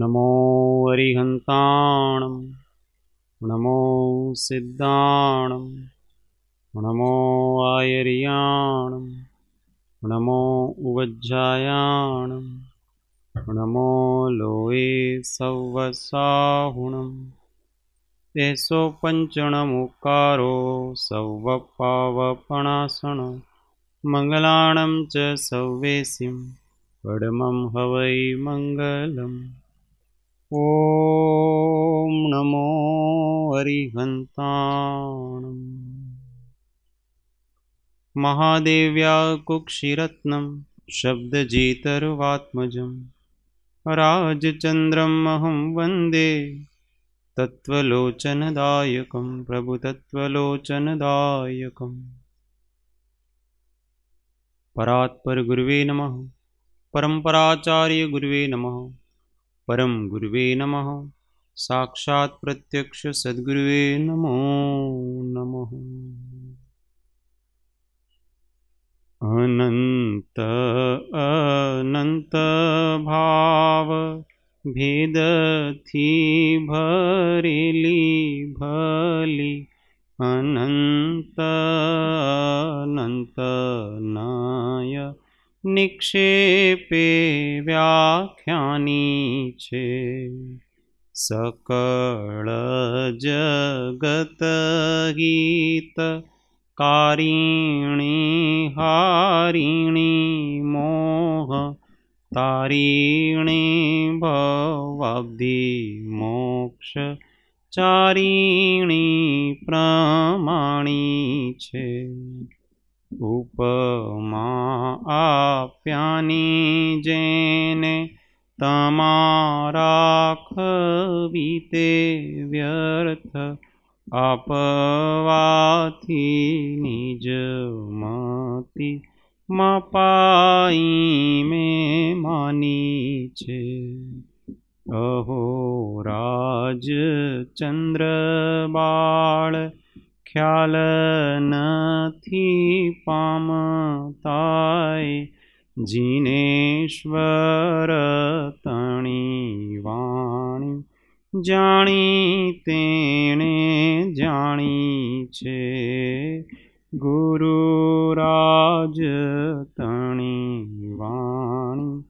नमो हरिहंता नमो सिद्धाणं नमो आयरियाण नमो उज्रमो लोहे एसो पञ्चणमुकारो सर्वपावपणासन मङ्गलाण् च सौवेशिं पडमं हवै मङ्गलम् ॐ नमो हरिहन्तानम् महादेव्या कुक्षिरत्नं शब्दजीतरुवात्मजं राजचन्द्रमहं वन्दे तत्त्वलोचनदायकं प्रभुतत्त्वलोचनदायकम् परात्परगुर्वे नमः परं नमः परं गुर्वे नमः साक्षात् प्रत्यक्षसद्गुर्वे नमो नमः she રામ તાય જીનેશ્વર તણી વાણી જાણી તેણે જાણી છે ગુરુ રાજ તણી વાણી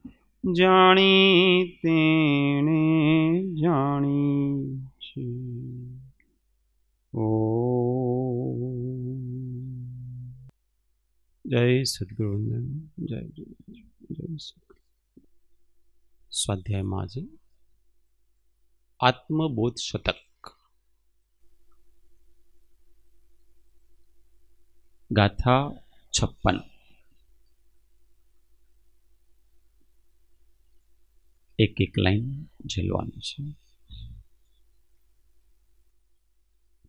જાણી તેણે જાણી છે ઓ जय सदगुरु जय जय स्वाध्याय माझे आत्मबोध शतक गाथा छप्पन एक एक लाइन ઝીલવાની છે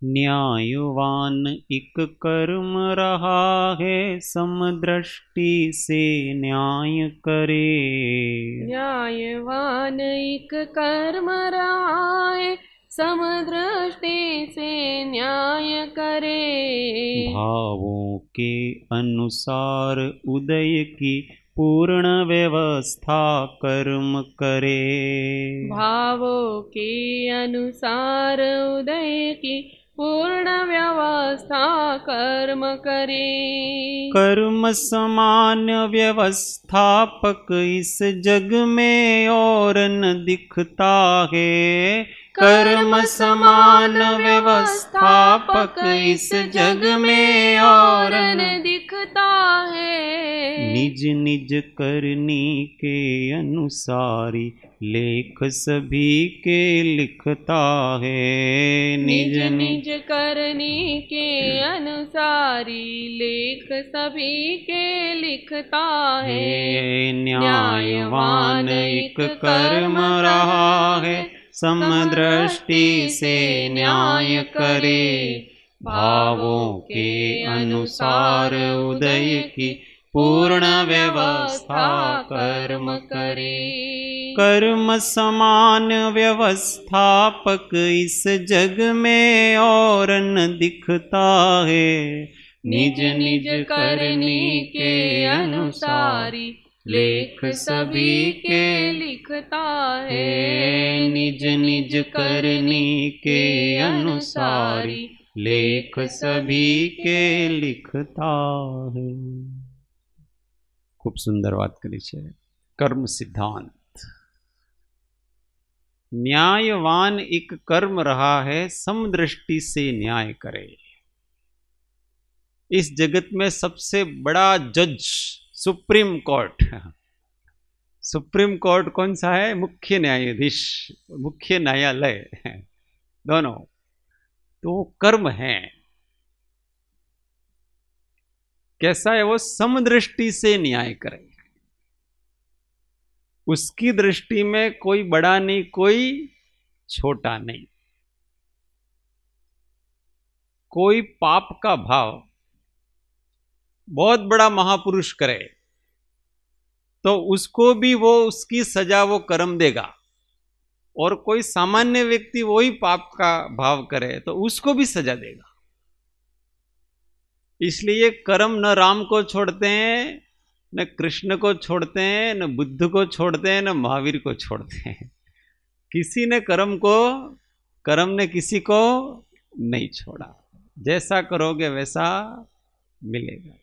न्यायवान इक कर्म रहा है समदृष्टि से न्याय करे न्यायवान इक कर्म रहा है समदृष्टि से न्याय करे भावों के अनुसार उदय की पूर्ण व्यवस्था कर्म करे भावों के अनुसार उदय की पूर्ण व्यवस्था कर्म करे कर्म समान व्यवस्थापक इस जग में और न दिखता है कर्म समान व्यवस्थापक इस जग में और न दिखता है निज निज करनी के अनुसारी लेख सभी के लिखता है निज निज करनी के अनुसारी लेख सभी के लिखता है न्यायवान एक कर्म रहा है समदृष्टि से न्याय करे भावों के अनुसार उदय की पूर्ण व्यवस्था कर्म करे कर्म समान व्यवस्थापक इस जग में और न दिखता है निज निज करने के अनुसारी लेख सभी के लिखता है निज निज करनी के अनुसारी लेख सभी के लिखता है खूब सुंदर बात करी छे कर्म सिद्धांत न्यायवान एक कर्म रहा है समदृष्टि से न्याय करे इस जगत में सबसे बड़ा जज सुप्रीम कोर्ट सुप्रीम कोर्ट कौन सा है मुख्य न्यायाधीश मुख्य न्यायालय दोनों तो कर्म है कैसा है वो समदृष्टि से न्याय करे उसकी दृष्टि में कोई बड़ा नहीं कोई छोटा नहीं कोई पाप का भाव बहुत बड़ा महापुरुष करे तो उसको भी वो उसकी सजा वो कर्म देगा और कोई सामान्य व्यक्ति वही पाप का भाव करे तो उसको भी सजा देगा इसलिए कर्म न राम को छोड़ते हैं न कृष्ण को छोड़ते हैं न बुद्ध को छोड़ते हैं न महावीर को छोड़ते हैं किसी ने कर्म को कर्म ने किसी को नहीं छोड़ा जैसा करोगे वैसा मिलेगा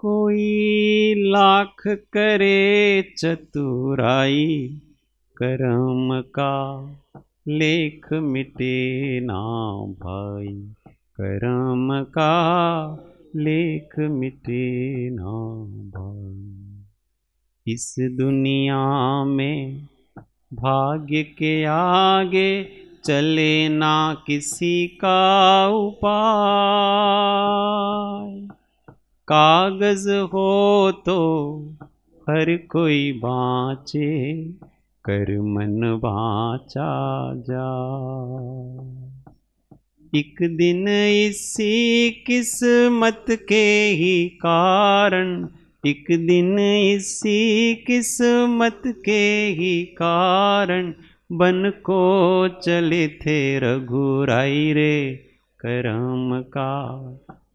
कोई लाख करे चतुराई कर्म का लेख मिटे ना भाई कर्म का लेख मिटे ना भाई इस दुनिया में भाग्य के आगे चले ना किसी का उपाय कागज हो तो हर कोई बाँचे कर मन बाचा जा एक दिन इसी किस्मत के ही कारण एक दिन इसी किस्मत के ही कारण बन को चले थे रघुराई रे करम का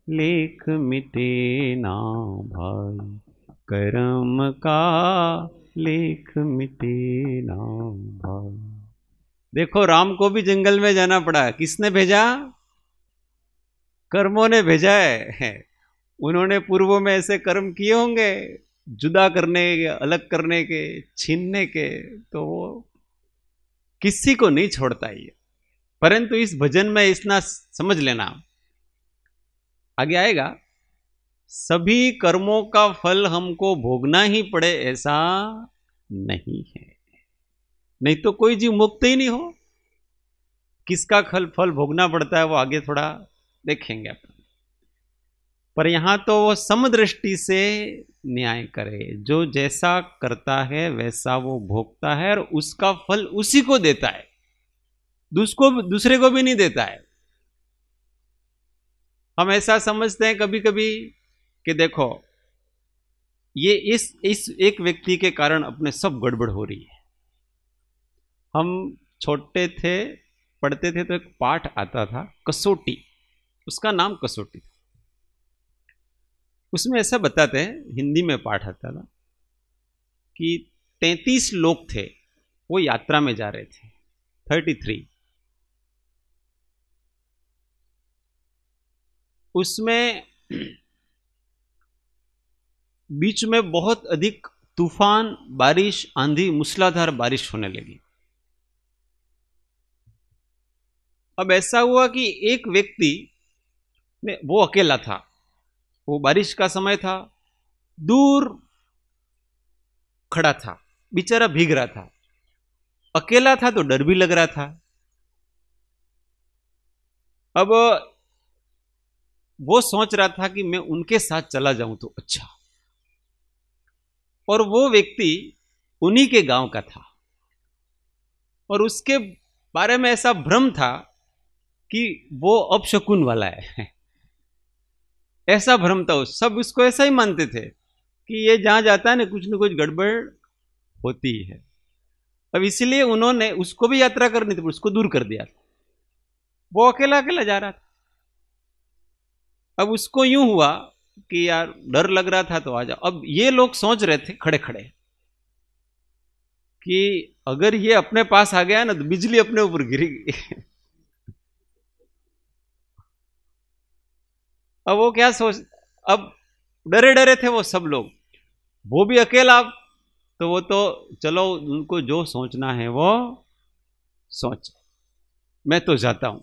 लेख मिटे ना भाई कर्म का लेख मिटे ना भाई देखो राम को भी जंगल में जाना पड़ा किसने भेजा कर्मों ने भेजा है उन्होंने पूर्व में ऐसे कर्म किए होंगे जुदा करने के अलग करने के छीनने के तो वो किसी को नहीं छोड़ता ये परंतु इस भजन में इतना समझ लेना आगे आएगा सभी कर्मों का फल हमको भोगना ही पड़े ऐसा नहीं है नहीं तो कोई जीव मुक्त ही नहीं हो किसका खल फल भोगना पड़ता है वो आगे थोड़ा देखेंगे अपन पर यहां तो वो समदृष्टि से न्याय करे जो जैसा करता है वैसा वो भोगता है और उसका फल उसी को देता है दूसरे को भी नहीं देता है हम ऐसा समझते हैं कभी कभी कि देखो ये इस इस एक व्यक्ति के कारण अपने सब गड़बड़ हो रही है हम छोटे थे पढ़ते थे तो एक पाठ आता था कसौटी उसका नाम कसौटी था उसमें ऐसा बताते हैं हिंदी में पाठ आता था कि तैंतीस लोग थे वो यात्रा में जा रहे थे थर्टी थ्री उसमें बीच में बहुत अधिक तूफान बारिश आंधी मूसलाधार बारिश होने लगी अब ऐसा हुआ कि एक व्यक्ति ने वो अकेला था वो बारिश का समय था दूर खड़ा था बेचारा भीग रहा था अकेला था तो डर भी लग रहा था अब वो सोच रहा था कि मैं उनके साथ चला जाऊं तो अच्छा और वो व्यक्ति उन्हीं के गांव का था और उसके बारे में ऐसा भ्रम था कि वो अपशकुन वाला है ऐसा भ्रम था उस सब उसको ऐसा ही मानते थे कि ये जहां जाता है ना कुछ न कुछ गड़बड़ होती है अब इसलिए उन्होंने उसको भी यात्रा करनी थी उसको दूर कर दिया था वो अकेला अकेला जा रहा था अब उसको यूं हुआ कि यार डर लग रहा था तो आ जाओ अब ये लोग सोच रहे थे खड़े खड़े कि अगर ये अपने पास आ गया ना तो बिजली अपने ऊपर गिरेगी अब वो क्या सोच अब डरे डरे थे वो सब लोग वो भी अकेला तो वो तो चलो उनको जो सोचना है वो सोच मैं तो जाता हूं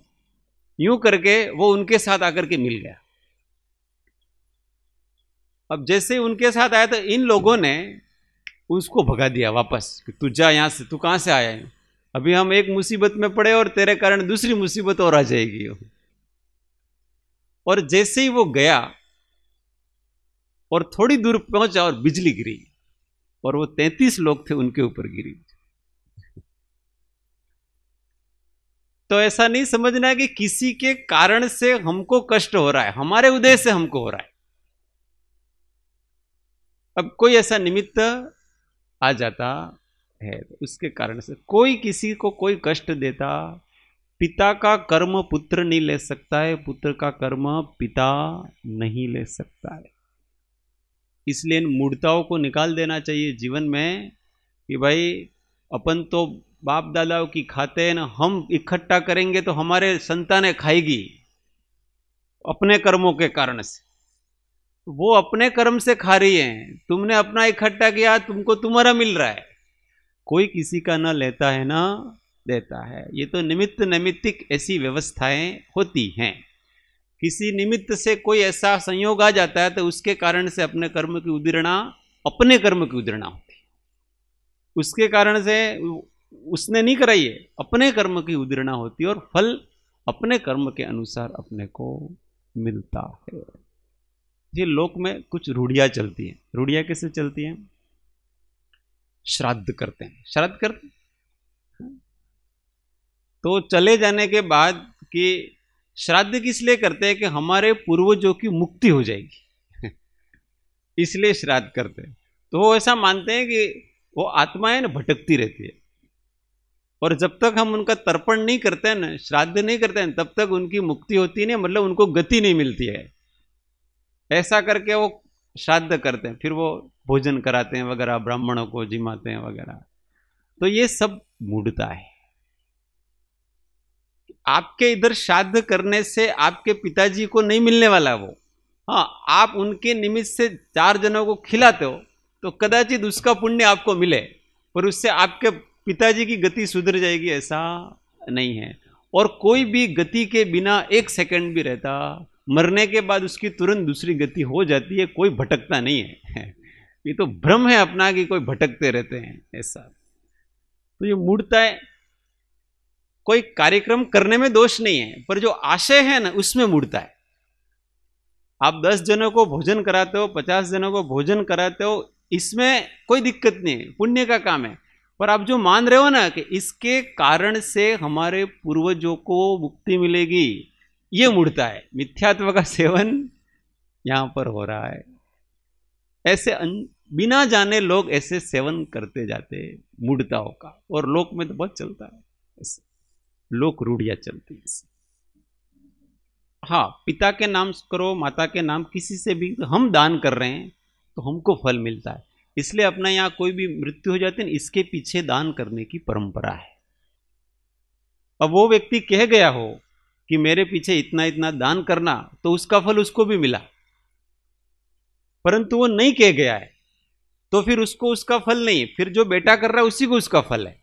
यूं करके वो उनके साथ आकर के मिल गया अब जैसे ही उनके साथ आया तो इन लोगों ने उसको भगा दिया वापस कि तू जा यहाँ से तू कहाँ से आया है अभी हम एक मुसीबत में पड़े और तेरे कारण दूसरी मुसीबत और आ जाएगी और जैसे ही वो गया और थोड़ी दूर पहुंचा और बिजली गिरी और वो तैतीस लोग थे उनके ऊपर गिरी तो ऐसा नहीं समझना है कि किसी के कारण से हमको कष्ट हो रहा है हमारे उदय से हमको हो रहा है अब कोई ऐसा निमित्त आ जाता है तो उसके कारण से कोई किसी को कोई कष्ट देता पिता का कर्म पुत्र नहीं ले सकता है पुत्र का कर्म पिता नहीं ले सकता है इसलिए इन मूर्ताओं को निकाल देना चाहिए जीवन में कि भाई अपन तो बाप दादाओं की खाते हैं ना हम इकट्ठा करेंगे तो हमारे संतानें खाएगी अपने कर्मों के कारण से वो अपने कर्म से खा रही है तुमने अपना इकट्ठा किया तुमको तुम्हारा मिल रहा है कोई किसी का ना लेता है ना देता है ये तो निमित्त नैमित्तिक ऐसी व्यवस्थाएं होती हैं किसी निमित्त से कोई ऐसा संयोग आ जाता है तो उसके कारण से अपने कर्म की उदीरणा अपने कर्म की उदीरणा होती है उसके कारण से उसने नहीं कराई है अपने कर्म की उदीरणा होती है और फल अपने कर्म के अनुसार अपने को मिलता है ये लोक में कुछ रूढ़ियाँ चलती हैं रूढ़ियाँ कैसे चलती हैं श्राद्ध करते हैं श्राद्ध करते हैं। हाँ। तो चले जाने के बाद कि श्राद्ध किस लिए करते हैं कि हमारे पूर्वजों की मुक्ति हो जाएगी इसलिए श्राद्ध करते हैं तो वो ऐसा मानते हैं कि वो आत्माएं ना भटकती रहती है और जब तक हम उनका तर्पण नहीं करते हैं ना श्राद्ध नहीं करते हैं तब तक उनकी मुक्ति होती नहीं मतलब उनको गति नहीं मिलती है ऐसा करके वो श्राद्ध करते हैं फिर वो भोजन कराते हैं वगैरह ब्राह्मणों को जिमाते हैं वगैरह तो ये सब मूडता है आपके इधर श्राद्ध करने से आपके पिताजी को नहीं मिलने वाला वो हाँ आप उनके निमित्त से चार जनों को खिलाते हो तो कदाचित उसका पुण्य आपको मिले पर उससे आपके पिताजी की गति सुधर जाएगी ऐसा नहीं है और कोई भी गति के बिना एक सेकंड भी रहता मरने के बाद उसकी तुरंत दूसरी गति हो जाती है कोई भटकता नहीं है ये तो भ्रम है अपना कि कोई भटकते रहते हैं ऐसा तो ये मूर्ता है कोई कार्यक्रम करने में दोष नहीं है पर जो आशय है ना उसमें मूर्ता है आप दस जनों को भोजन कराते हो पचास जनों को भोजन कराते हो इसमें कोई दिक्कत नहीं है पुण्य का काम है पर आप जो मान रहे हो ना कि इसके कारण से हमारे पूर्वजों को मुक्ति मिलेगी ये मुड़ता है मिथ्यात्व का सेवन यहाँ पर हो रहा है ऐसे बिना जाने लोग ऐसे सेवन करते जाते मुड़ताओं का और लोक में तो बहुत चलता है ऐसे लोक रूढ़िया चलती है हाँ पिता के नाम करो माता के नाम किसी से भी हम दान कर रहे हैं तो हमको फल मिलता है इसलिए अपना यहाँ कोई भी मृत्यु हो जाती है इसके पीछे दान करने की परंपरा है अब वो व्यक्ति कह गया हो कि मेरे पीछे इतना इतना दान करना तो उसका फल उसको भी मिला परंतु वो नहीं कह गया है तो फिर उसको उसका फल नहीं फिर जो बेटा कर रहा है उसी को उसका फल है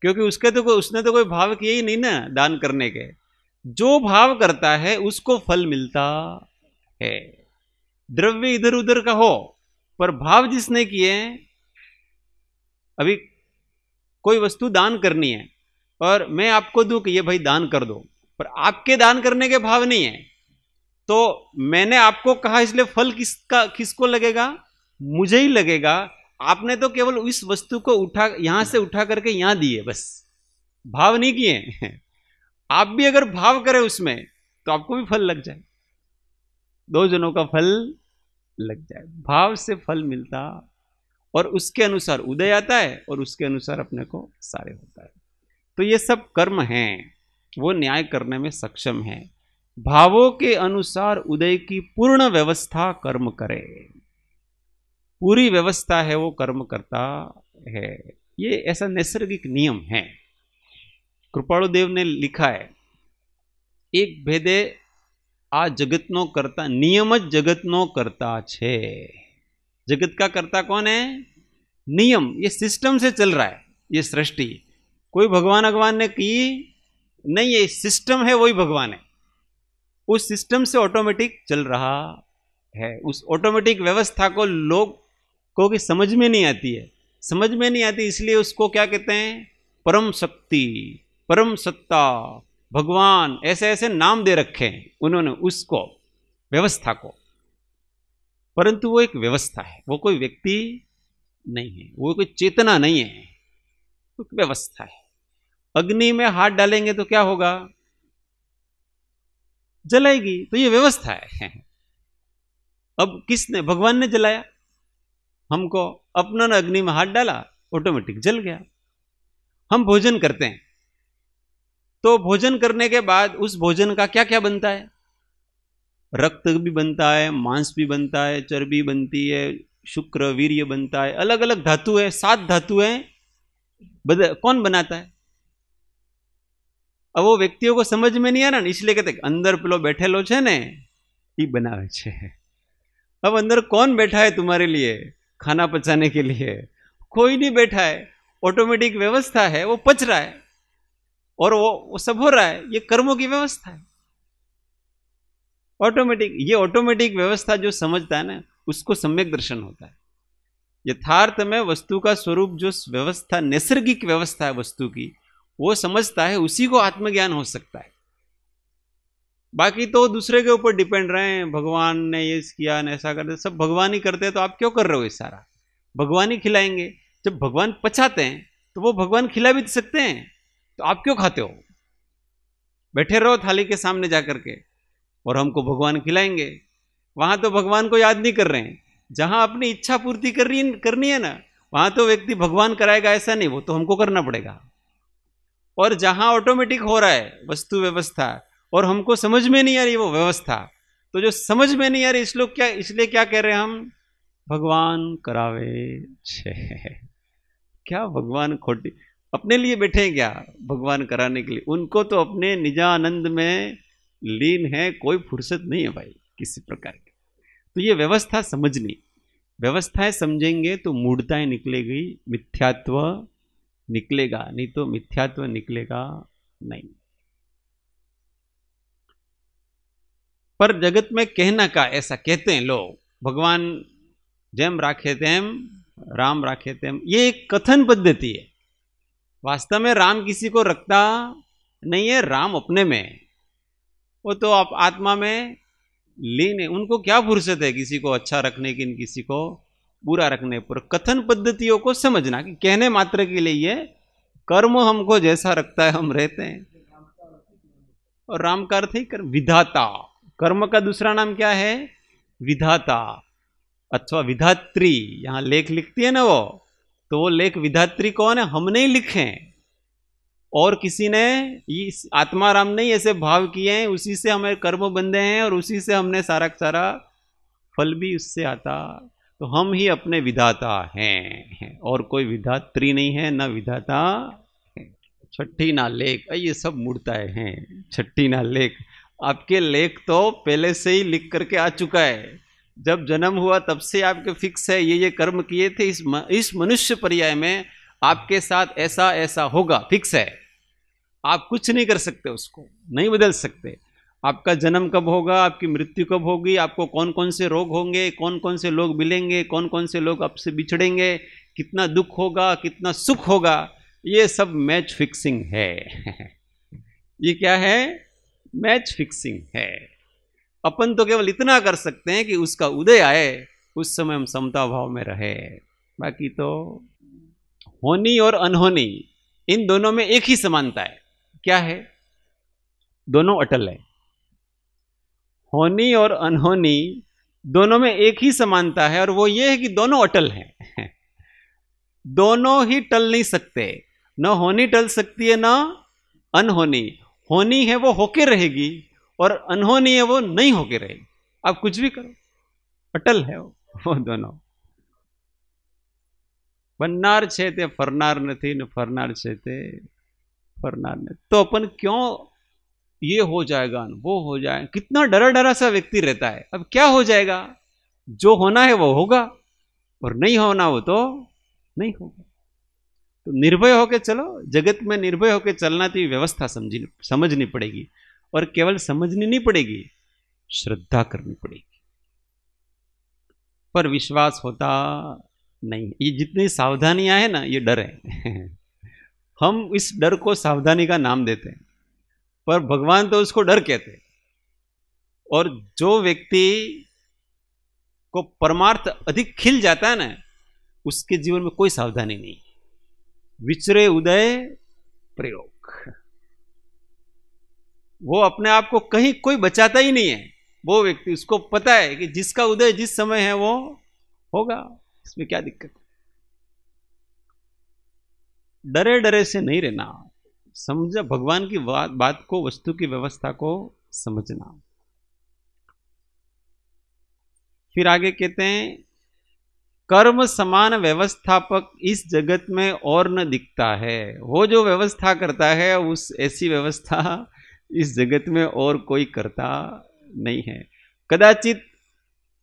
क्योंकि उसके तो उसने तो कोई भाव किए ही नहीं ना दान करने के जो भाव करता है उसको फल मिलता है द्रव्य इधर उधर का हो पर भाव जिसने किए अभी कोई वस्तु दान करनी है और मैं आपको दूं कि ये भाई दान कर दो पर आपके दान करने के भाव नहीं है तो मैंने आपको कहा इसलिए फल किसका किसको लगेगा मुझे ही लगेगा आपने तो केवल उस वस्तु को उठा यहां से उठा करके यहां दिए बस भाव नहीं किए आप भी अगर भाव करें उसमें तो आपको भी फल लग जाए दो जनों का फल लग जाए भाव से फल मिलता और उसके अनुसार उदय आता है और उसके अनुसार अपने को सारे होता है तो ये सब कर्म हैं वो न्याय करने में सक्षम है भावों के अनुसार उदय की पूर्ण व्यवस्था कर्म करे पूरी व्यवस्था है वो कर्म करता है ये ऐसा नैसर्गिक नियम है कृपाणु देव ने लिखा है એક आ जगत नो करता નિયમ जगत नो करता छे जगत का कर्ता कौन है नियम ये सिस्टम से चल रहा है ये सृष्टि कोई भगवान भगवान ने की नहीं ये सिस्टम है वही भगवान है उस सिस्टम से ऑटोमेटिक चल रहा है उस ऑटोमेटिक व्यवस्था को लोग को कि समझ में नहीं आती है समझ में नहीं आती इसलिए उसको क्या कहते हैं परम शक्ति परम सत्ता भगवान ऐसे ऐसे नाम दे रखे हैं उन्होंने उसको व्यवस्था को परंतु वो एक व्यवस्था है वो कोई व्यक्ति नहीं है वो कोई चेतना नहीं है व्यवस्था है अग्नि में हाथ डालेंगे तो क्या होगा जलाएगी तो ये व्यवस्था है अब किसने भगवान ने जलाया हमको अपना ना अग्नि में हाथ डाला ऑटोमेटिक जल गया हम भोजन करते हैं तो भोजन करने के बाद उस भोजन का क्या क्या बनता है रक्त भी बनता है मांस भी बनता है चर्बी बनती है शुक्र वीर्य बनता है अलग अलग धातु है सात धातु है बद, कौन बनाता है હવે વ્યક્તિઓ કોઈ સમજમાં નહીં આવે ને એટલે કે અંદર પેલો બેઠેલો છે ને ये બનાવે છે अब अंदर कौन बैठा है तुम्हारे लिए खाना पचाने के लिए कोई नहीं बैठा है ऑटोमेटिक व्यवस्था है वो पच रहा है और वो, वो सब हो रहा है ये कर्मों की व्यवस्था है ऑटोमेटिक ये ऑटोमेटिक व्यवस्था जो समझता है ना उसको सम्यक दर्शन होता है यथार्थ में वस्तु का स्वरूप जो व्यवस्था नैसर्गिक व्यवस्था है वस्तु की वो समझता है उसी को आत्मज्ञान हो सकता है बाकी तो दूसरे के ऊपर डिपेंड रहे हैं भगवान ने ये किया ने ऐसा कर सब भगवान ही करते हैं तो आप क्यों कर रहे हो ये सारा भगवान ही खिलाएंगे जब भगवान पचाते हैं तो वो भगवान खिला भी सकते हैं तो आप क्यों खाते हो बैठे रहो थाली के सामने जा करके और हमको भगवान खिलाएंगे वहां तो भगवान को याद नहीं कर रहे हैं जहां अपनी इच्छा पूर्ति करनी करनी है ना वहां तो व्यक्ति भगवान कराएगा ऐसा नहीं वो तो हमको करना पड़ेगा और जहाँ ऑटोमेटिक हो रहा है वस्तु व्यवस्था और हमको समझ में नहीं आ रही वो व्यवस्था तो जो समझ में नहीं आ रही इसलिए क्या इसलिए क्या कह रहे हैं हम भगवान करावे छे क्या भगवान खोटी अपने लिए बैठे हैं क्या भगवान कराने के लिए उनको तो अपने निजानंद में लीन है कोई फुर्सत नहीं है भाई किसी प्रकार की तो ये व्यवस्था समझनी व्यवस्थाएं समझेंगे तो मूर्ताएं निकलेगी मिथ्यात्व निकलेगा नहीं तो मिथ्यात्व निकलेगा नहीं पर जगत में कहना का ऐसा कहते हैं लोग भगवान जैम राखे तेम राम राखे तेम ये एक कथन पद्धति है वास्तव में राम किसी को रखता नहीं है राम अपने में वो तो आप आत्मा में लीन है उनको क्या फुर्सत है किसी को अच्छा रखने की किसी को बुरा रखने पर कथन पद्धतियों को समझना कि कहने मात्र के लिए कर्म हमको जैसा रखता है हम रहते हैं और राम का अर्थ ही कर्म विधाता कर्म का दूसरा नाम क्या है विधाता अथवा विधात्री यहाँ लेख लिखती है ना वो तो वो लेख विधात्री कौन है हम नहीं लिखे और किसी ने इस राम ने ऐसे भाव किए हैं उसी से हमारे कर्म बंधे हैं और उसी से हमने सारा सारा फल भी उससे आता तो हम ही अपने विधाता हैं और कोई विधात्री नहीं है ना विधाता छठी ना लेख ये सब मुड़ताए हैं छठी ना लेख आपके लेख तो पहले से ही लिख करके आ चुका है जब जन्म हुआ तब से आपके फिक्स है ये ये कर्म किए थे इस म, इस मनुष्य पर्याय में आपके साथ ऐसा ऐसा होगा फिक्स है आप कुछ नहीं कर सकते उसको नहीं बदल सकते आपका जन्म कब होगा आपकी मृत्यु कब होगी आपको कौन कौन से रोग होंगे कौन कौन से लोग मिलेंगे कौन कौन से लोग आपसे बिछड़ेंगे कितना दुख होगा कितना सुख होगा ये सब मैच फिक्सिंग है ये क्या है मैच फिक्सिंग है अपन तो केवल इतना कर सकते हैं कि उसका उदय आए उस समय हम समता भाव में रहे बाकी तो होनी और अनहोनी इन दोनों में एक ही समानता है क्या है दोनों अटल है होनी और अनहोनी दोनों में एक ही समानता है और वो ये है कि दोनों अटल हैं दोनों ही टल नहीं सकते न होनी टल सकती है ना अनहोनी होनी है वो होके रहेगी और अनहोनी है वो नहीं होके रहेगी आप कुछ भी करो अटल है वो वो दोनों बननार छे ફરનાર फरनार ને ફરનાર फरनार नहीं तो अपन क्यों ये हो जाएगा वो हो जाए कितना डरा डरा सा व्यक्ति रहता है अब क्या हो जाएगा जो होना है वो होगा और नहीं होना हो तो नहीं होगा तो निर्भय होके चलो जगत में निर्भय होके चलना तो व्यवस्था समझी समझनी पड़ेगी और केवल समझनी नहीं पड़ेगी श्रद्धा करनी पड़ेगी पर विश्वास होता नहीं ये जितनी सावधानियां हैं ना ये डर है हम इस डर को सावधानी का नाम देते हैं पर भगवान तो उसको डर कहते हैं और जो व्यक्ति को परमार्थ अधिक खिल जाता है ना उसके जीवन में कोई सावधानी नहीं विचरे उदय प्रयोग वो अपने आप को कहीं कोई बचाता ही नहीं है वो व्यक्ति उसको पता है कि जिसका उदय जिस समय है वो होगा इसमें क्या दिक्कत डरे डरे से नहीं रहना समझा भगवान की बात बात को वस्तु की व्यवस्था को समझना फिर आगे कहते हैं कर्म समान व्यवस्थापक इस जगत में और न दिखता है वो जो व्यवस्था करता है उस ऐसी व्यवस्था इस जगत में और कोई करता नहीं है कदाचित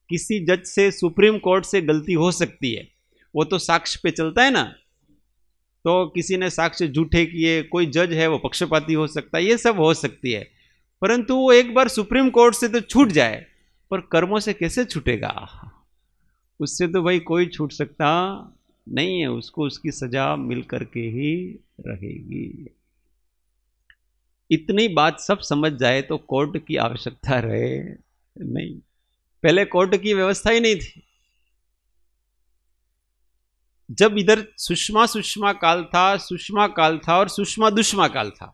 किसी जज से सुप्रीम कोर्ट से गलती हो सकती है वो तो साक्ष्य पे चलता है ना तो किसी ने साक्ष्य झूठे किए कोई जज है वो पक्षपाती हो सकता है ये सब हो सकती है परंतु वो एक बार सुप्रीम कोर्ट से तो छूट जाए पर कर्मों से कैसे छूटेगा उससे तो भाई कोई छूट सकता नहीं है उसको उसकी सजा मिल करके ही रहेगी इतनी बात सब समझ जाए तो कोर्ट की आवश्यकता रहे नहीं पहले कोर्ट की व्यवस्था ही नहीं थी जब इधर सुषमा सुषमा काल था सुषमा काल था और सुषमा दुष्मा काल था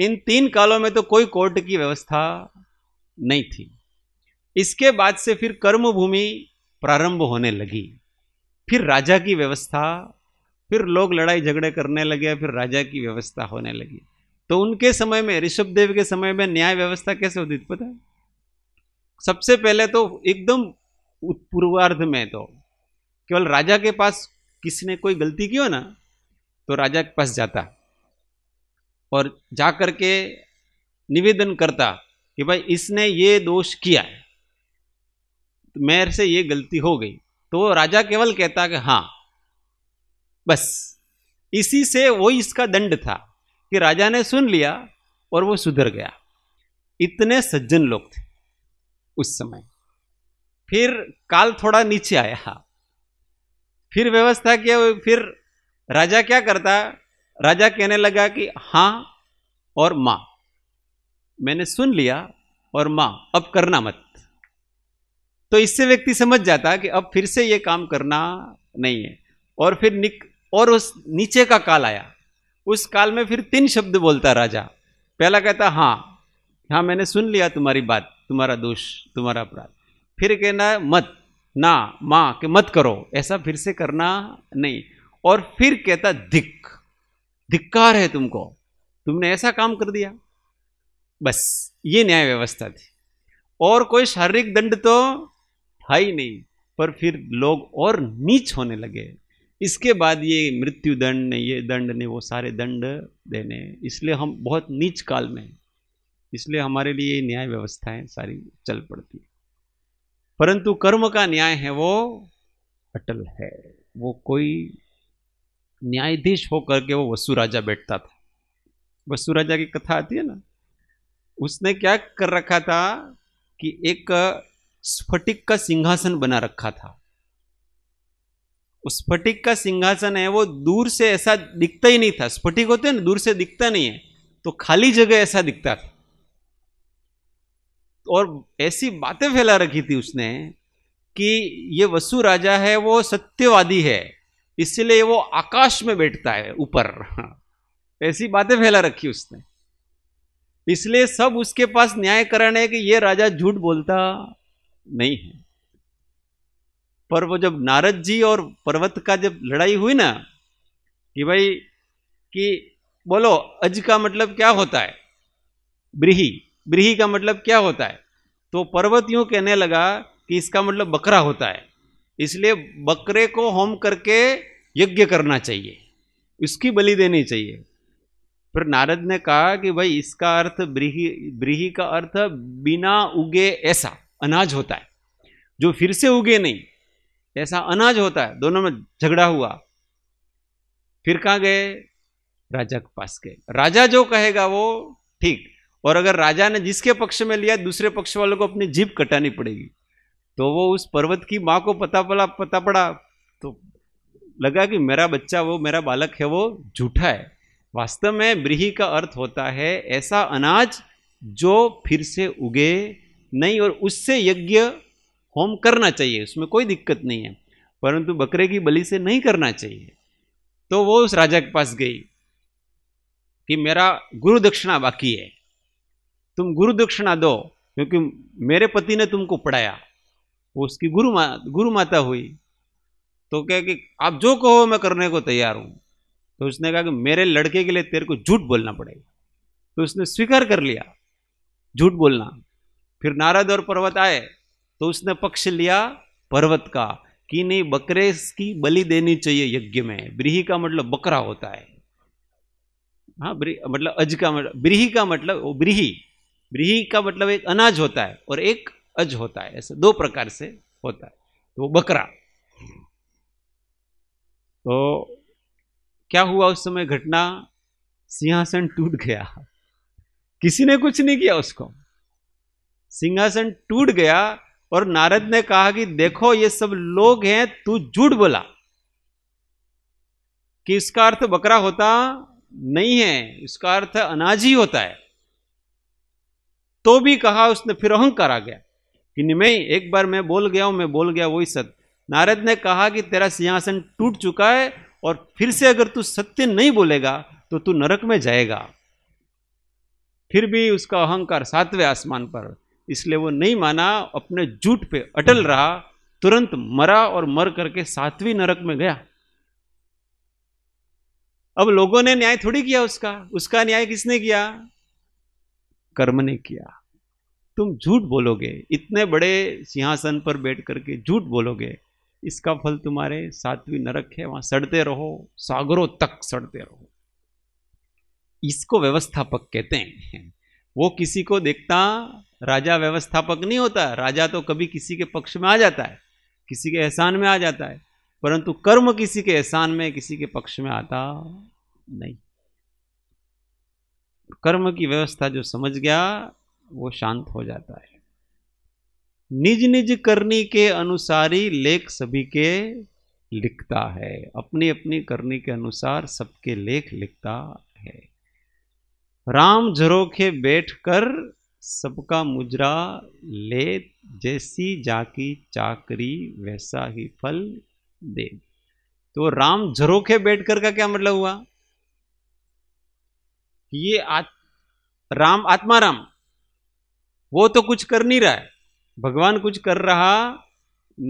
इन तीन कालों में तो कोई कोर्ट की व्यवस्था नहीं थी इसके बाद से फिर कर्म भूमि प्रारंभ होने लगी फिर राजा की व्यवस्था फिर लोग लड़ाई झगड़े करने लगे फिर राजा की व्यवस्था होने लगी तो उनके समय में ऋषभदेव के समय में न्याय व्यवस्था कैसे होती थी पता सबसे पहले तो एकदम पूर्वार्ध में तो केवल राजा के पास किसी ने कोई गलती की हो ना तो राजा के पास जाता और जा कर के निवेदन करता कि भाई इसने ये दोष किया है तो मेरे से ये गलती हो गई तो राजा केवल कहता कि हाँ बस इसी से वो इसका दंड था कि राजा ने सुन लिया और वो सुधर गया इतने सज्जन लोग थे उस समय फिर काल थोड़ा नीचे आया फिर व्यवस्था किया फिर राजा क्या करता राजा कहने लगा कि हाँ और माँ मैंने सुन लिया और माँ अब करना मत तो इससे व्यक्ति समझ जाता कि अब फिर से ये काम करना नहीं है और फिर निक और उस नीचे का काल आया उस काल में फिर तीन शब्द बोलता राजा पहला कहता हाँ हाँ मैंने सुन लिया तुम्हारी बात तुम्हारा दोष तुम्हारा अपराध फिर कहना मत ना माँ के मत करो ऐसा फिर से करना नहीं और फिर कहता धिक धिक्कार है तुमको तुमने ऐसा काम कर दिया बस ये न्याय व्यवस्था थी और कोई शारीरिक दंड तो था ही नहीं पर फिर लोग और नीच होने लगे इसके बाद ये मृत्यु दंड ने ये दंड ने वो सारे दंड देने इसलिए हम बहुत नीच काल में इसलिए हमारे लिए न्याय व्यवस्थाएं सारी चल पड़ती परंतु कर्म का न्याय है वो अटल है वो कोई न्यायाधीश होकर के वो वसु राजा बैठता था वसु राजा की कथा आती है ना उसने क्या कर रखा था कि एक स्फटिक का सिंहासन बना रखा था उस स्फटिक का सिंहासन है वो दूर से ऐसा दिखता ही नहीं था स्फटिक होते हैं ना दूर से दिखता नहीं है तो खाली जगह ऐसा दिखता था और ऐसी बातें फैला रखी थी उसने कि ये वसु राजा है वो सत्यवादी है इसलिए वो आकाश में बैठता है ऊपर ऐसी बातें फैला रखी उसने इसलिए सब उसके पास न्याय कराने कि ये राजा झूठ बोलता नहीं है पर वो जब नारद जी और पर्वत का जब लड़ाई हुई ना कि भाई कि बोलो अज का मतलब क्या होता है ब्रीही ब्रीही का मतलब क्या होता है तो पर्वत यूं कहने लगा कि इसका मतलब बकरा होता है इसलिए बकरे को होम करके यज्ञ करना चाहिए उसकी बलि देनी चाहिए फिर नारद ने कहा कि भाई इसका अर्थ ब्रीही ब्रीही का अर्थ बिना उगे ऐसा अनाज होता है जो फिर से उगे नहीं ऐसा अनाज होता है दोनों में झगड़ा हुआ फिर कहाँ गए राजा के पास गए राजा जो कहेगा वो ठीक और अगर राजा ने जिसके पक्ष में लिया दूसरे पक्ष वालों को अपनी जीप कटानी पड़ेगी तो वो उस पर्वत की माँ को पता पला पता पड़ा तो लगा कि मेरा बच्चा वो मेरा बालक है वो झूठा है वास्तव में ब्रीही का अर्थ होता है ऐसा अनाज जो फिर से उगे नहीं और उससे यज्ञ होम करना चाहिए उसमें कोई दिक्कत नहीं है परंतु बकरे की बलि से नहीं करना चाहिए तो वो उस राजा के पास गई कि मेरा गुरु दक्षिणा बाकी है तुम गुरु दक्षिणा दो क्योंकि मेरे पति ने तुमको पढ़ाया उसकी गुरु मा गुरु माता हुई तो क्या कि आप जो कहो मैं करने को तैयार हूँ तो उसने कहा कि मेरे लड़के के लिए तेरे को झूठ बोलना पड़ेगा तो उसने स्वीकार कर लिया झूठ बोलना फिर नारद और पर्वत आए तो उसने पक्ष लिया पर्वत का कि नहीं बकरे की बलि देनी चाहिए यज्ञ में ब्रीही का मतलब बकरा होता है हाँ मतलब अज का मतलब ब्रीही का मतलब ब्रीही ब्रीही का मतलब एक अनाज होता है और एक अज होता है ऐसे दो प्रकार से होता है तो बकरा तो क्या हुआ उस समय घटना सिंहासन टूट गया किसी ने कुछ नहीं किया उसको सिंहासन टूट गया और नारद ने कहा कि देखो ये सब लोग हैं तू झूठ बोला कि इसका अर्थ बकरा होता नहीं है इसका अर्थ अनाज ही होता है तो भी कहा उसने फिर अहंकार आ गया कि नहीं मैं एक बार मैं बोल गया हूं मैं बोल गया वही सत्य नारद ने कहा कि तेरा सिंहासन टूट चुका है और फिर से अगर तू सत्य नहीं बोलेगा तो तू नरक में जाएगा फिर भी उसका अहंकार सातवें आसमान पर इसलिए वो नहीं माना अपने झूठ पे अटल रहा तुरंत मरा और मर करके सातवीं नरक में गया अब लोगों ने न्याय थोड़ी किया उसका उसका न्याय किसने किया कर्म ने किया तुम झूठ बोलोगे इतने बड़े सिंहासन पर बैठ करके झूठ बोलोगे इसका फल तुम्हारे सातवीं नरक है वहां सड़ते रहो सागरों तक सड़ते रहो इसको व्यवस्थापक कहते हैं वो किसी को देखता राजा व्यवस्थापक नहीं होता राजा तो कभी किसी के पक्ष में आ जाता है किसी के एहसान में आ जाता है परंतु कर्म किसी के एहसान में किसी के पक्ष में आता नहीं कर्म की व्यवस्था जो समझ गया वो शांत हो जाता है निज निज करनी के अनुसारी लेख सभी के लिखता है अपनी अपनी करनी के अनुसार सबके लेख लिखता है राम झरोखे बैठकर सबका मुजरा ले जैसी जाकी चाकरी वैसा ही फल दे तो राम झरोखे बैठकर का क्या मतलब हुआ ये आत, राम आत्माराम वो तो कुछ कर नहीं रहा है भगवान कुछ कर रहा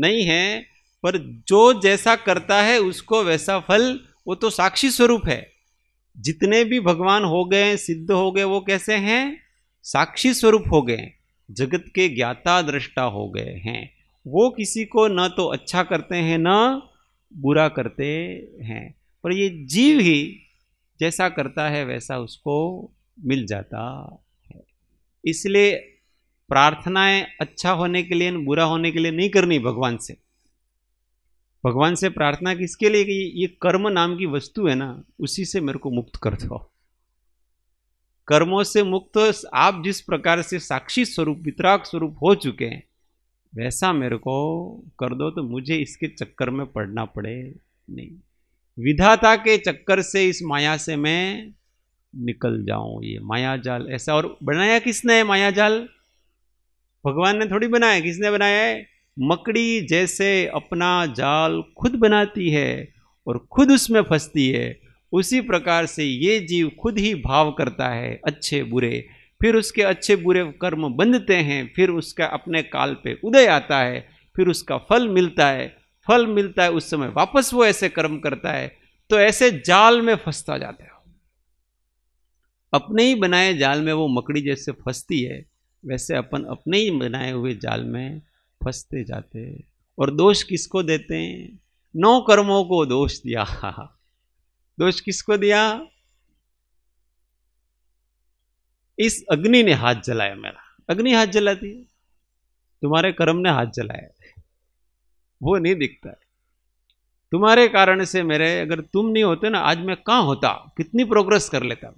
नहीं है पर जो जैसा करता है उसको वैसा फल वो तो साक्षी स्वरूप है जितने भी भगवान हो गए सिद्ध हो गए वो कैसे हैं साक्षी स्वरूप हो गए जगत के ज्ञाता दृष्टा हो गए हैं वो किसी को न तो अच्छा करते हैं न बुरा करते हैं पर ये जीव ही जैसा करता है वैसा उसको मिल जाता है इसलिए प्रार्थनाएं अच्छा होने के लिए बुरा होने के लिए नहीं करनी भगवान से भगवान से प्रार्थना किसके लिए कि ये कर्म नाम की वस्तु है ना उसी से मेरे को मुक्त कर दो कर्मों से मुक्त आप जिस प्रकार से साक्षी स्वरूप वितराग स्वरूप हो चुके हैं वैसा मेरे को कर दो तो मुझे इसके चक्कर में पड़ना पड़े नहीं विधाता के चक्कर से इस माया से मैं निकल जाऊं ये माया जाल ऐसा और बनाया किसने है माया जाल भगवान ने थोड़ी बनाया किसने बनाया है मकड़ी जैसे अपना जाल खुद बनाती है और खुद उसमें फंसती है उसी प्रकार से ये जीव खुद ही भाव करता है अच्छे बुरे फिर उसके अच्छे बुरे कर्म बंधते हैं फिर उसका अपने काल पे उदय आता है फिर उसका फल मिलता है फल मिलता है उस समय वापस वो ऐसे कर्म करता है तो ऐसे जाल में फंसता जाता है अपने ही बनाए जाल में वो मकड़ी जैसे फंसती है वैसे अपन अपने ही बनाए हुए जाल में फंसते जाते हैं और दोष किसको देते हैं नौ कर्मों को दोष दिया दोष किसको दिया इस अग्नि ने हाथ जलाया मेरा अग्नि हाथ जलाती है तुम्हारे कर्म ने हाथ जलाया वो नहीं दिखता है तुम्हारे कारण से मेरे अगर तुम नहीं होते ना आज मैं कहाँ होता कितनी प्रोग्रेस कर लेता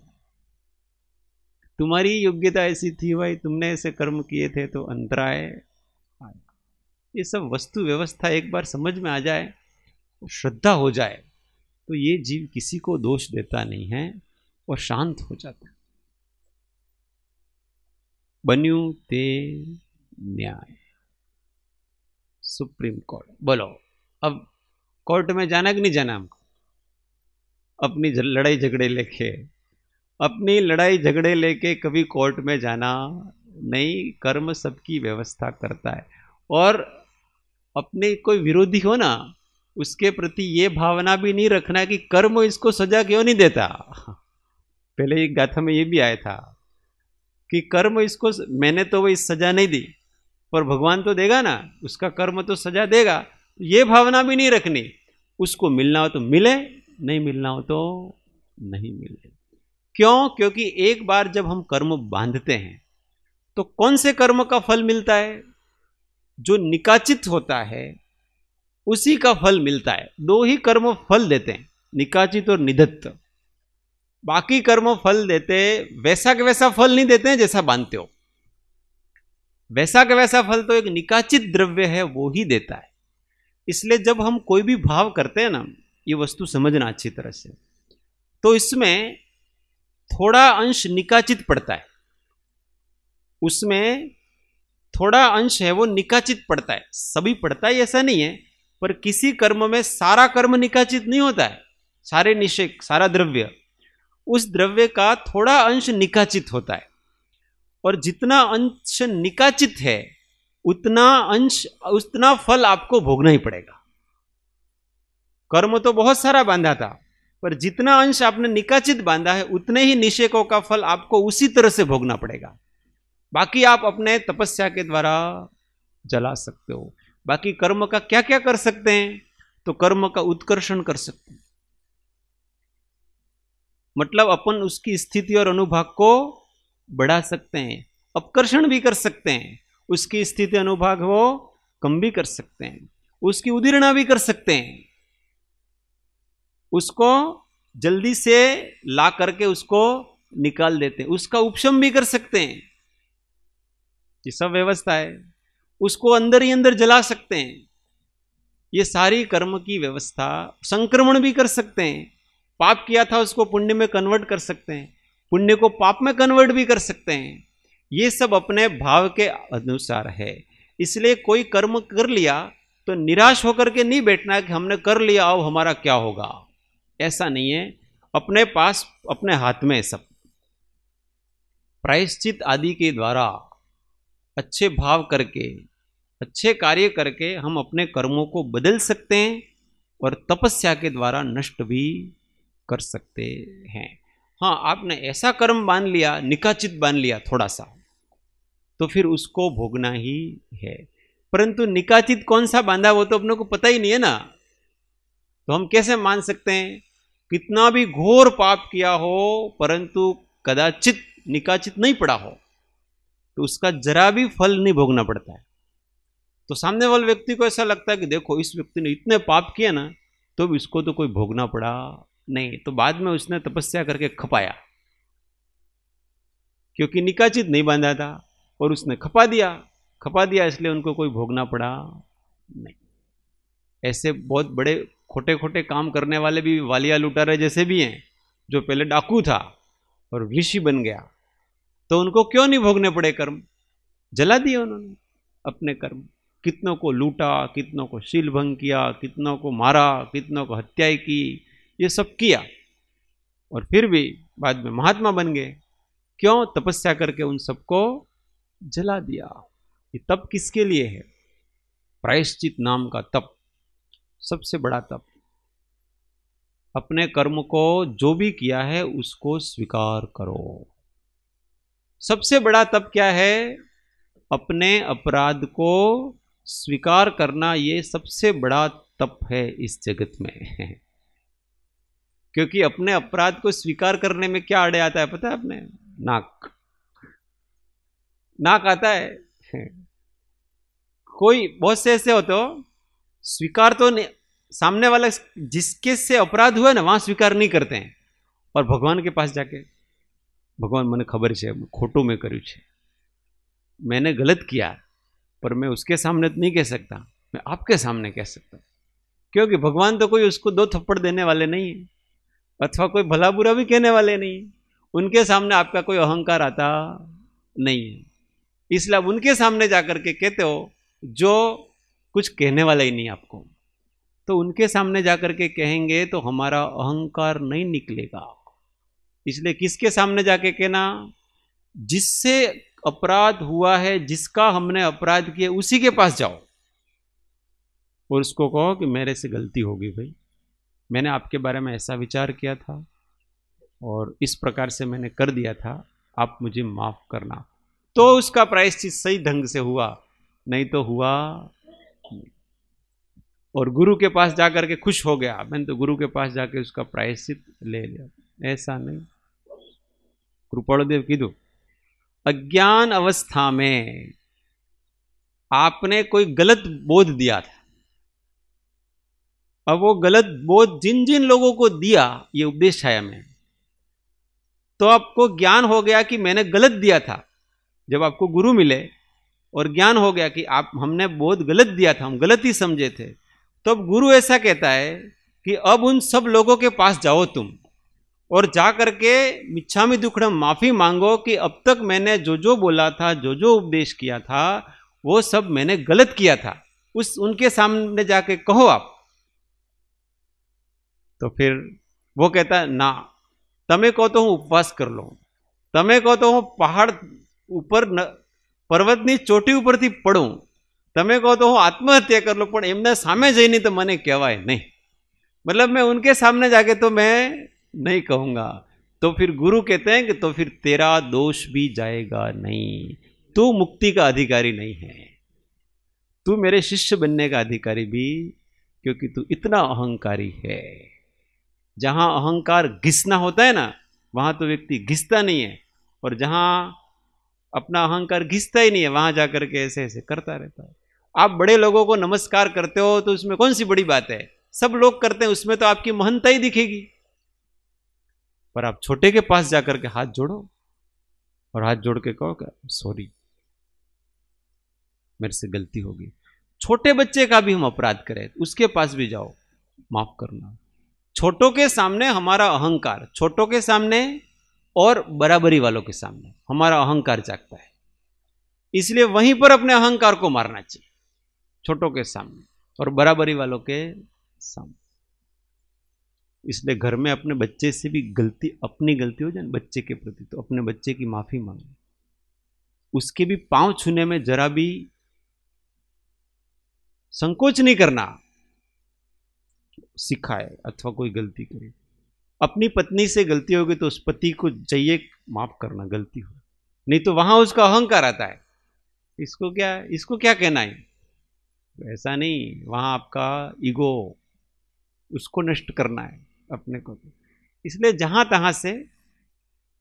तुम्हारी योग्यता ऐसी थी भाई तुमने ऐसे कर्म किए थे तो अंतराय ये सब वस्तु व्यवस्था एक बार समझ में आ जाए श्रद्धा हो जाए तो ये जीव किसी को दोष देता नहीं है और शांत हो जाता है बनू ते न्याय सुप्रीम कोर्ट बोलो अब कोर्ट में जाना कि नहीं जाना हमको अपनी लड़ाई झगड़े लेके अपनी लड़ाई झगड़े लेके कभी कोर्ट में जाना नहीं कर्म सबकी व्यवस्था करता है और अपने कोई विरोधी हो ना उसके प्रति ये भावना भी नहीं रखना कि कर्म इसको सजा क्यों नहीं देता पहले एक गाथा में ये भी आया था कि कर्म इसको मैंने तो वही सजा नहीं दी पर भगवान तो देगा ना उसका कर्म तो सजा देगा ये भावना भी नहीं रखनी उसको मिलना हो तो मिले नहीं मिलना हो तो नहीं मिले क्यों क्योंकि एक बार जब हम कर्म बांधते हैं तो कौन से कर्म का फल मिलता है जो निकाचित होता है उसी का फल मिलता है दो ही कर्म फल देते हैं निकाचित और निधत्त बाकी कर्म फल देते वैसा के वैसा फल नहीं देते हैं जैसा बांधते हो वैसा का वैसा फल तो एक निकाचित द्रव्य है वो ही देता है इसलिए जब हम कोई भी भाव करते हैं ना ये वस्तु समझना अच्छी तरह से तो इसमें थोड़ा अंश निकाचित पड़ता है उसमें थोड़ा अंश है वो निकाचित पड़ता है सभी पड़ता है ऐसा नहीं है पर किसी कर्म में सारा कर्म निकाचित नहीं होता है सारे निषेक सारा द्रव्य उस द्रव्य का थोड़ा अंश निकाचित होता है और जितना अंश निकाचित है उतना अंश उतना फल आपको भोगना ही पड़ेगा कर्म तो बहुत सारा बांधा था पर जितना अंश आपने निकाचित बांधा है उतने ही निषेकों का फल आपको उसी तरह से भोगना पड़ेगा बाकी आप अपने तपस्या के द्वारा जला सकते हो बाकी कर्म का क्या क्या कर सकते हैं तो कर्म का उत्कर्षण कर सकते हैं मतलब अपन उसकी स्थिति और अनुभाग को बढ़ा सकते हैं अपकर्षण भी कर सकते हैं उसकी स्थिति अनुभाग वो कम भी कर सकते हैं उसकी उदीर्णा भी कर सकते हैं उसको जल्दी से ला करके उसको निकाल देते हैं उसका उपशम भी कर सकते हैं ये सब व्यवस्था है उसको अंदर ही अंदर जला सकते हैं ये सारी कर्म की व्यवस्था संक्रमण भी कर सकते हैं पाप किया था उसको पुण्य में कन्वर्ट कर सकते हैं पुण्य को पाप में कन्वर्ट भी कर सकते हैं ये सब अपने भाव के अनुसार है इसलिए कोई कर्म कर लिया तो निराश होकर के नहीं बैठना कि हमने कर लिया अब हमारा क्या होगा ऐसा नहीं है अपने पास अपने हाथ में सब प्रायश्चित आदि के द्वारा अच्छे भाव करके अच्छे कार्य करके हम अपने कर्मों को बदल सकते हैं और तपस्या के द्वारा नष्ट भी कर सकते हैं हाँ आपने ऐसा कर्म बांध लिया निकाचित बांध लिया थोड़ा सा तो फिर उसको भोगना ही है परंतु निकाचित कौन सा बांधा वो तो अपने को पता ही नहीं है ना तो हम कैसे मान सकते हैं कितना भी घोर पाप किया हो परंतु कदाचित निकाचित नहीं पड़ा हो तो उसका जरा भी फल नहीं भोगना पड़ता है तो सामने वाले व्यक्ति को ऐसा लगता है कि देखो इस व्यक्ति ने इतने पाप किए ना तो इसको तो कोई भोगना पड़ा नहीं तो बाद में उसने तपस्या करके खपाया क्योंकि निकाचित नहीं बांधा था और उसने खपा दिया खपा दिया इसलिए उनको कोई भोगना पड़ा नहीं ऐसे बहुत बड़े खोटे खोटे काम करने वाले भी वालिया लुटारे जैसे भी हैं जो पहले डाकू था और ऋषि बन गया तो उनको क्यों नहीं भोगने पड़े कर्म जला दिए उन्होंने अपने कर्म कितनों को लूटा कितनों को शील भंग किया कितनों को मारा कितनों को हत्याएं की ये सब किया और फिर भी बाद में महात्मा बन गए क्यों तपस्या करके उन सबको जला दिया ये तप किसके लिए है प्रायश्चित नाम का तप सबसे बड़ा तप अपने कर्म को जो भी किया है उसको स्वीकार करो सबसे बड़ा तप क्या है अपने अपराध को स्वीकार करना ये सबसे बड़ा तप है इस जगत में क्योंकि अपने अपराध को स्वीकार करने में क्या अड़े आता है पता है आपने नाक नाक आता है कोई बहुत से ऐसे होते हो स्वीकार तो नहीं सामने वाला जिसके से अपराध हुआ ना वहां स्वीकार नहीं करते हैं और भगवान के पास जाके भगवान मैंने खबर से खोटो में કર્યું मैंने गलत किया पर मैं उसके सामने સામને તો નહીં કહી સકતા મેં આપકે સામને કહી क्योंकि भगवान तो कोई उसको दो थप्पड़ देने वाले नहीं है अथवा कोई भला बुरा भी कहने वाले नहीं उनके सामने आपका कोई अहंकार आता नहीं है इसलिए आप उनके सामने जाकर के कहते हो जो कुछ कहने वाला ही नहीं आपको तो उनके सामने जाकर के कहेंगे तो हमारा अहंकार नहीं निकलेगा इसलिए किसके सामने जाके कहना जिससे अपराध हुआ है जिसका हमने अपराध किया उसी के पास जाओ और उसको कहो कि मेरे से गलती होगी भाई मैंने आपके बारे में ऐसा विचार किया था और इस प्रकार से मैंने कर दिया था आप मुझे माफ़ करना तो उसका प्रायश्चित सही ढंग से हुआ नहीं तो हुआ और गुरु के पास जा के खुश हो गया मैंने तो गुरु के पास जाकर उसका प्रायश्चित ले लिया ऐसा नहीं कृपणदेव दो अज्ञान अवस्था में आपने कोई गलत बोध दिया था और वो गलत बोध जिन जिन लोगों को दिया ये उपदेश छाया में तो आपको ज्ञान हो गया कि मैंने गलत दिया था जब आपको गुरु मिले और ज्ञान हो गया कि आप हमने बोध गलत दिया था हम गलत ही समझे थे तो अब गुरु ऐसा कहता है कि अब उन सब लोगों के पास जाओ तुम और जा करके मिच्छा में दुखड़म माफ़ी मांगो कि अब तक मैंने जो जो बोला था जो जो उपदेश किया था वो सब मैंने गलत किया था उस उनके सामने जाके कहो आप तो फिर वो कहता है ना તમે કહો તો હું ઉપવાસ કરી લઉં તમે કહો તો હું પહાડ ઉપર पर्वतनी चोटी पर પડું तमें कहो तो हूँ आत्महत्या कर लो पर એમના સામે जाइने तो मैंने कहवाए नहीं मतलब मैं उनके सामने जाके तो मैं नहीं कहूँगा तो फिर गुरु कहते हैं कि तो फिर तेरा दोष भी जाएगा नहीं तू मुक्ति का अधिकारी नहीं है तू मेरे शिष्य बनने का अधिकारी भी क्योंकि तू इतना अहंकारी है जहाँ अहंकार घिसना होता है ना वहाँ तो व्यक्ति घिसता नहीं है और जहाँ अपना अहंकार घिसता ही नहीं है वहाँ जा कर के ऐसे ऐसे करता रहता है आप बड़े लोगों को नमस्कार करते हो तो उसमें कौन सी बड़ी बात है सब लोग करते हैं उसमें तो आपकी महानता ही दिखेगी पर आप छोटे के पास जाकर के हाथ जोड़ो और हाथ जोड़ के कहो क्या सॉरी मेरे से गलती होगी छोटे बच्चे का भी हम अपराध करें उसके पास भी जाओ माफ करना छोटों के सामने हमारा अहंकार छोटों के सामने और बराबरी वालों के सामने हमारा अहंकार जागता है इसलिए वहीं पर अपने अहंकार को मारना चाहिए छोटों के सामने और बराबरी वालों के सामने इसलिए घर में अपने बच्चे से भी गलती अपनी गलती हो जाए बच्चे के प्रति तो अपने बच्चे की माफ़ी मांगे उसके भी पांव छूने में जरा भी संकोच नहीं करना सिखाए अथवा कोई गलती करे अपनी पत्नी से गलती होगी तो उस पति को चाहिए माफ करना गलती हो नहीं तो वहां उसका अहंकार आता है इसको क्या इसको क्या कहना है ऐसा नहीं वहां आपका ईगो उसको नष्ट करना है अपने को इसलिए जहां तहां से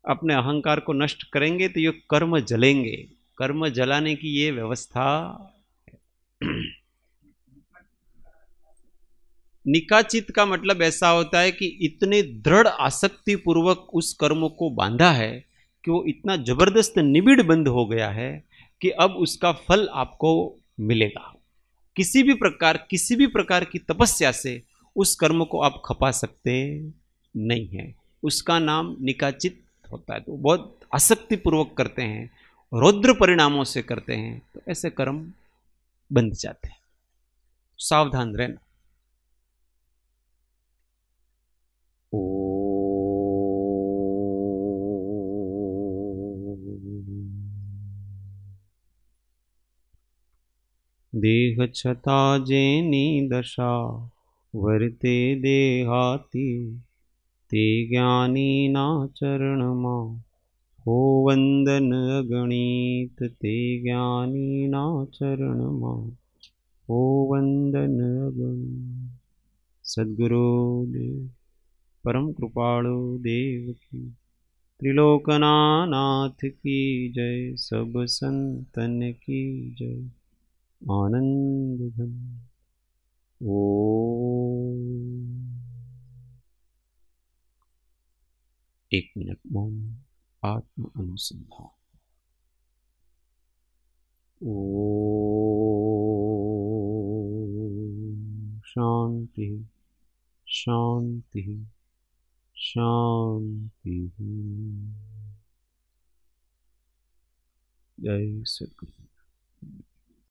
अपने अहंकार को नष्ट करेंगे तो ये कर्म जलेंगे कर्म जलाने की ये व्यवस्था निकाचित का मतलब ऐसा होता है कि इतने दृढ़ आसक्ति पूर्वक उस कर्म को बांधा है कि वो इतना जबरदस्त निबिड़ बंद हो गया है कि अब उसका फल आपको मिलेगा किसी भी प्रकार किसी भी प्रकार की तपस्या से उस कर्म को आप खपा सकते नहीं हैं उसका नाम निकाचित होता है तो बहुत आसक्तिपूर्वक करते हैं रौद्र परिणामों से करते हैं तो ऐसे कर्म बंध जाते हैं सावधान रहना देहक्षता दशा वरते देहाति ते ज्ञानीना चरणमा हो वन्दन गणित ते ज्ञानीना चरणमा हो वन्दन सद्गुरो सद्गुरु परमकृपाळो देव की त्रिलोकनानाथ की जय सब संतन की जय आनन्दघम् ओ एक मिनट मौन आत्म अनुसंधान ओ शांति शांति शांति जय सतगुरु